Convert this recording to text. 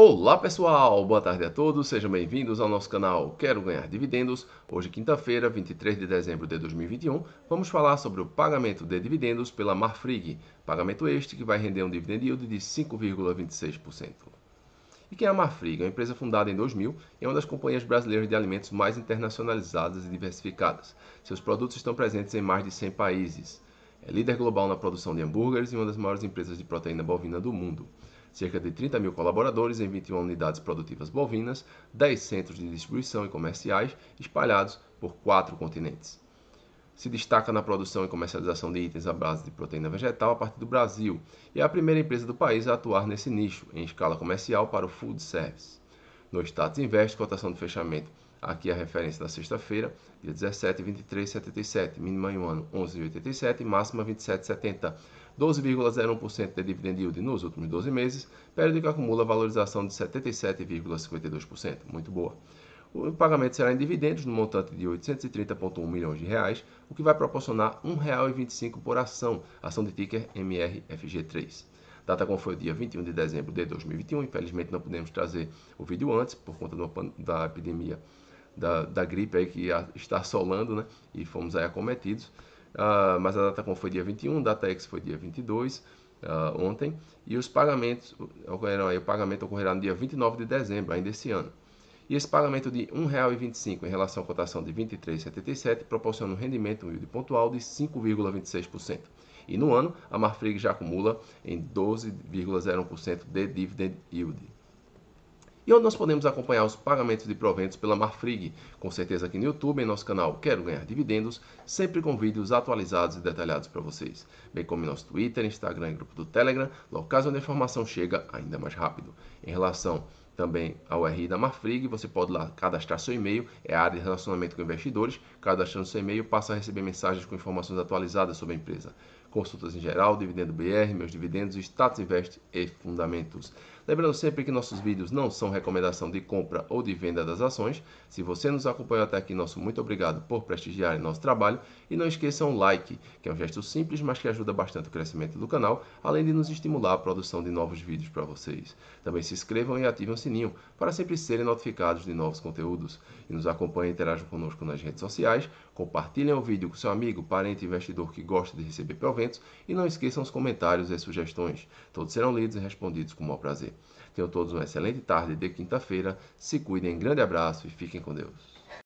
Olá pessoal, boa tarde a todos, sejam bem-vindos ao nosso canal Quero Ganhar Dividendos. Hoje, quinta-feira, 23 de dezembro de 2021, vamos falar sobre o pagamento de dividendos pela Marfrig, pagamento este que vai render um dividend yield de 5,26%. E quem é a Marfrig? É uma empresa fundada em 2000 e é uma das companhias brasileiras de alimentos mais internacionalizadas e diversificadas. Seus produtos estão presentes em mais de 100 países. É líder global na produção de hambúrgueres e uma das maiores empresas de proteína bovina do mundo cerca de 30 mil colaboradores em 21 unidades produtivas bovinas, 10 centros de distribuição e comerciais espalhados por quatro continentes. Se destaca na produção e comercialização de itens à base de proteína vegetal a partir do Brasil e é a primeira empresa do país a atuar nesse nicho em escala comercial para o food service no status invest, cotação de fechamento aqui a referência da sexta-feira, dia 17, 23,77, mínima em um ano 11,87, máxima 27,70, 12,01% de dividend yield nos últimos 12 meses, período que acumula valorização de 77,52%, muito boa. O pagamento será em dividendos no montante de 830,1 milhões de reais, o que vai proporcionar R$ 1,25 por ação, ação de ticker MRFG3. Data como foi o dia 21 de dezembro de 2021. Infelizmente não pudemos trazer o vídeo antes por conta da epidemia da, da gripe aí que está assolando, né? E fomos aí acometidos. Uh, mas a data como foi dia 21, data ex foi dia 22, uh, ah, ontem, e os pagamentos ocorrerão aí, o pagamento ocorrerá no dia 29 de dezembro, ainda esse ano. E esse pagamento de R$ 1,25 em relação à cotação de 23,77 proporciona um rendimento um yield pontual de 5,26%. E no ano, a Marfrig já acumula em 12,01% de dividend yield. E onde nós podemos acompanhar os pagamentos de proventos pela Marfrig? Com certeza aqui no YouTube, em nosso canal Quero Ganhar Dividendos, sempre com vídeos atualizados e detalhados para vocês, bem como em nosso Twitter, Instagram e grupo do Telegram, locais onde a informação chega ainda mais rápido. Em relação também a URI da Marfrig. Você pode lá cadastrar seu e-mail, é a área de relacionamento com investidores. Cadastrando seu e-mail, passa a receber mensagens com informações atualizadas sobre a empresa. Consultas em geral, Dividendo BR, Meus Dividendos, Status Invest e Fundamentos. Lembrando sempre que nossos vídeos não são recomendação de compra ou de venda das ações. Se você nos acompanhou até aqui, nosso muito obrigado por prestigiar nosso trabalho. E não esqueça um like, que é um gesto simples, mas que ajuda bastante o crescimento do canal, além de nos estimular a produção de novos vídeos para vocês. Também se inscrevam e ativem o sininho sininho para sempre serem notificados de novos conteúdos. E nos acompanhem e interajam conosco nas redes sociais, compartilhem o vídeo com seu amigo, parente e investidor que gosta de receber proventos e não esqueçam os comentários e sugestões. Todos serão lidos e respondidos com o maior prazer. Tenham todos uma excelente tarde de quinta-feira, se cuidem, grande abraço e fiquem com Deus.